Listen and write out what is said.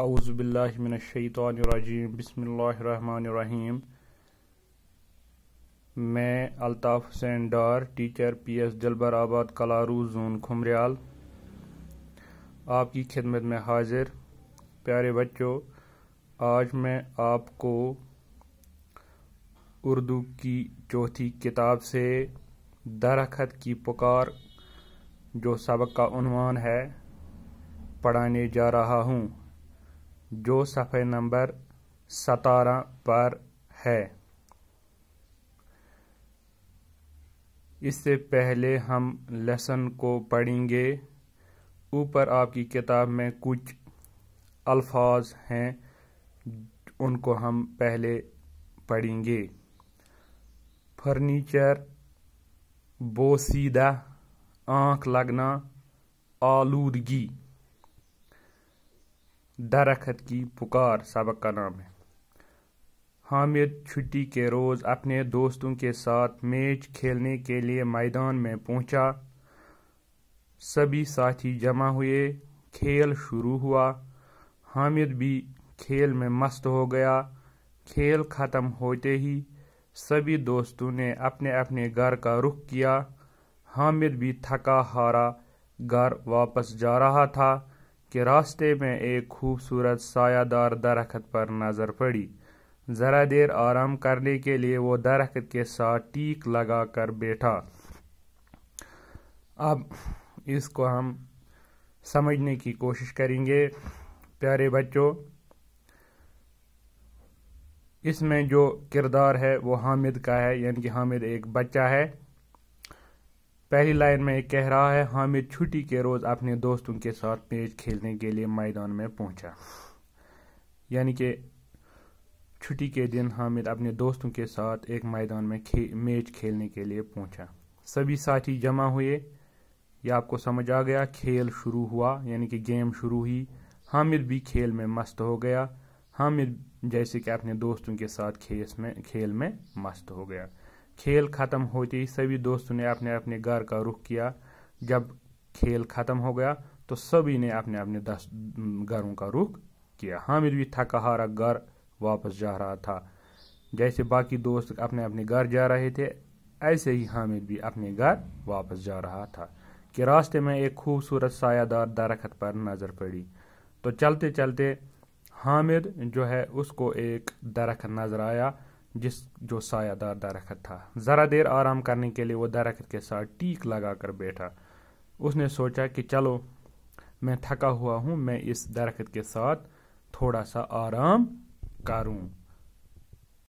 आउज़बिल्लिमिनशैतरजीम बसमीम मैं Altaf Hussain Dar teacher P S Dilbar Abad Kalaroo zone खुमरियाल आपकी खिदमत में हाजिर प्यारे बच्चों आज मैं आपको उर्दू की चौथी किताब से दरखत की पुकार जो सबक का उनवान है पढ़ाने जा रहा हूँ जो सफ़े नंबर सतारह पर है इससे पहले हम लेसन को पढ़ेंगे ऊपर आपकी किताब में कुछ अल्फाज हैं उनको हम पहले पढ़ेंगे फर्नीचर बोसीदा आँख लगना आलूदगी दरखत की पुकार सबक का नाम है हामिद छुट्टी के रोज़ अपने दोस्तों के साथ मैच खेलने के लिए मैदान में पहुंचा। सभी साथी जमा हुए खेल शुरू हुआ हामिद भी खेल में मस्त हो गया खेल ख़त्म होते ही सभी दोस्तों ने अपने अपने घर का रुख किया हामिद भी थका हारा घर वापस जा रहा था कि रास्ते में एक खूबसूरत सायादार दरख्त पर नज़र पड़ी ज़रा देर आराम करने के लिए वो दरख्त के साथ टीक लगा कर बैठा अब इसको हम समझने की कोशिश करेंगे प्यारे बच्चों इसमें जो किरदार है वो हामिद का है यानी कि हामिद एक बच्चा है पहली लाइन में कह रहा है हामिद छुट्टी के रोज़ अपने दोस्तों के साथ मैच खेलने के लिए मैदान में पहुंचा यानी कि छुट्टी के दिन हामिद अपने दोस्तों के साथ एक मैदान में खे, मैच खेलने के लिए पहुंचा सभी साथी जमा हुए यह आपको समझ आ गया खेल शुरू हुआ यानी कि गेम शुरू हुई हामिद भी खेल में मस्त हो गया हामिद जैसे कि अपने दोस्तों के साथ खेस में खेल में मस्त हो गया खेल ख़त्म होते ही सभी दोस्तों ने अपने अपने घर का रुख किया जब खेल ख़त्म हो गया तो सभी ने अपने अपने दस घरों का रुख किया हामिद भी थका हारा घर वापस जा रहा था जैसे बाकी दोस्त अपने अपने घर जा रहे थे ऐसे ही हामिद भी अपने घर वापस जा रहा था कि रास्ते में एक खूबसूरत सायादार दरख्त पर नज़र पड़ी तो चलते चलते हामिद जो है उसको एक दरख्त नज़र आया जिस जो सायादार दरख्त था ज़रा देर आराम करने के लिए वो दरख्त के साथ टीक लगा कर बैठा उसने सोचा कि चलो मैं थका हुआ हूँ मैं इस दरख्त के साथ थोड़ा सा आराम करूँ